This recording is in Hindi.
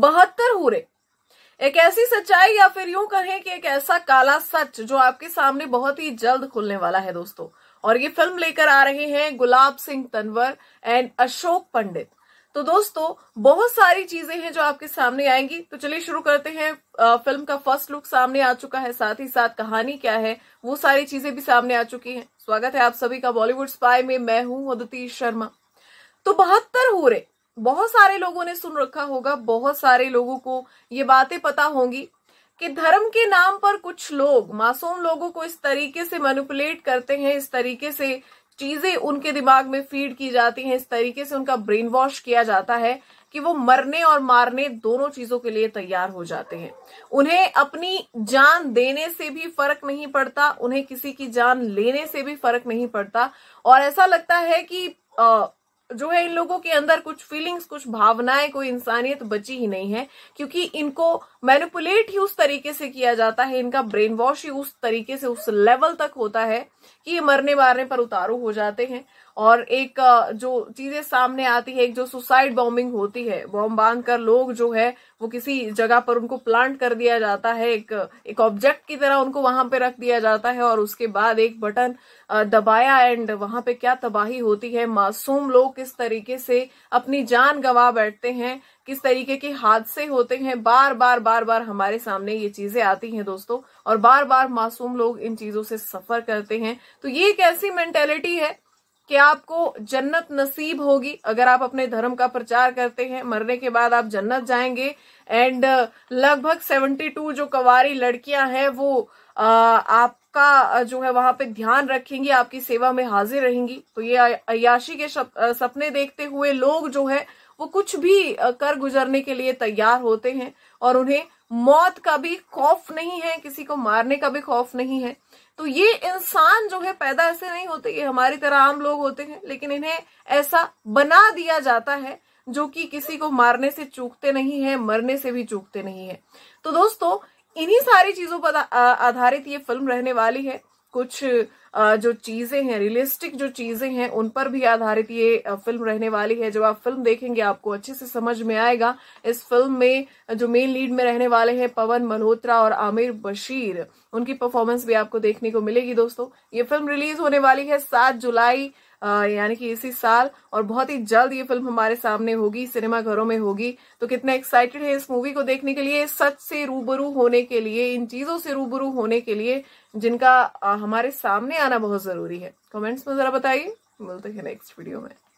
बहत्तर हूरे एक ऐसी सच्चाई या फिर यूं कहें कि एक ऐसा काला सच जो आपके सामने बहुत ही जल्द खुलने वाला है दोस्तों और ये फिल्म लेकर आ रहे हैं गुलाब सिंह तनवर एंड अशोक पंडित तो दोस्तों बहुत सारी चीजें हैं जो आपके सामने आएंगी तो चलिए शुरू करते हैं आ, फिल्म का फर्स्ट लुक सामने आ चुका है साथ ही साथ कहानी क्या है वो सारी चीजें भी सामने आ चुकी हैं स्वागत है आप सभी का बॉलीवुड स्पाई में मैं हूं अदिति शर्मा तो बहत्तर हो रहे बहुत सारे लोगों ने सुन रखा होगा बहुत सारे लोगों को ये बातें पता होंगी कि धर्म के नाम पर कुछ लोग मासूम लोगों को इस तरीके से मैनिपुलेट करते हैं इस तरीके से चीजें उनके दिमाग में फीड की जाती हैं इस तरीके से उनका ब्रेन वॉश किया जाता है कि वो मरने और मारने दोनों चीजों के लिए तैयार हो जाते हैं उन्हें अपनी जान देने से भी फर्क नहीं पड़ता उन्हें किसी की जान लेने से भी फर्क नहीं पड़ता और ऐसा लगता है कि आ, जो है इन लोगों के अंदर कुछ फीलिंग्स कुछ भावनाएं कोई इंसानियत तो बची ही नहीं है क्योंकि इनको मैनिपुलेट ही उस तरीके से किया जाता है इनका ब्रेन वॉश ही उस तरीके से उस लेवल तक होता है कि ये मरने मारने पर उतारू हो जाते हैं और एक जो चीजें सामने आती है एक जो सुसाइड बॉम्बिंग होती है बॉम्ब बांध कर लोग जो है वो किसी जगह पर उनको प्लांट कर दिया जाता है एक एक ऑब्जेक्ट की तरह उनको वहां पे रख दिया जाता है और उसके बाद एक बटन दबाया एंड वहां पे क्या तबाही होती है मासूम लोग किस तरीके से अपनी जान गंवा बैठते हैं किस तरीके के हादसे होते हैं बार बार बार बार हमारे सामने ये चीजें आती हैं दोस्तों और बार बार मासूम लोग इन चीजों से सफर करते हैं तो ये एक ऐसी मेंटेलिटी है कि आपको जन्नत नसीब होगी अगर आप अपने धर्म का प्रचार करते हैं मरने के बाद आप जन्नत जाएंगे एंड uh, लगभग 72 जो कवारी लड़कियां हैं वो आ, uh, आपका uh, जो है वहां पे ध्यान रखेंगी आपकी सेवा में हाजिर रहेंगी तो ये अयाशी के सपने देखते हुए लोग जो है वो कुछ भी कर गुजरने के लिए तैयार होते हैं और उन्हें मौत का भी खौफ नहीं है किसी को मारने का भी खौफ नहीं है तो ये इंसान जो है पैदा ऐसे नहीं होते ये हमारी तरह आम लोग होते हैं लेकिन इन्हें ऐसा बना दिया जाता है जो कि किसी को मारने से चूकते नहीं है मरने से भी चूकते नहीं है तो दोस्तों इन्हीं सारी चीजों पर आधारित ये फिल्म रहने वाली है कुछ जो चीजें हैं रियलिस्टिक जो चीजें हैं उन पर भी आधारित ये फिल्म रहने वाली है जब आप फिल्म देखेंगे आपको अच्छे से समझ में आएगा इस फिल्म में जो मेन लीड में रहने वाले हैं पवन मल्होत्रा और आमिर बशीर उनकी परफॉर्मेंस भी आपको देखने को मिलेगी दोस्तों ये फिल्म रिलीज होने वाली है सात जुलाई यानी कि इसी साल और बहुत ही जल्द ये फिल्म हमारे सामने होगी सिनेमा घरों में होगी तो कितने एक्साइटेड है इस मूवी को देखने के लिए सच से रूबरू होने के लिए इन चीजों से रूबरू होने के लिए जिनका हमारे सामने आना बहुत जरूरी है कमेंट्स में जरा बताइए मिलते हैं नेक्स्ट वीडियो में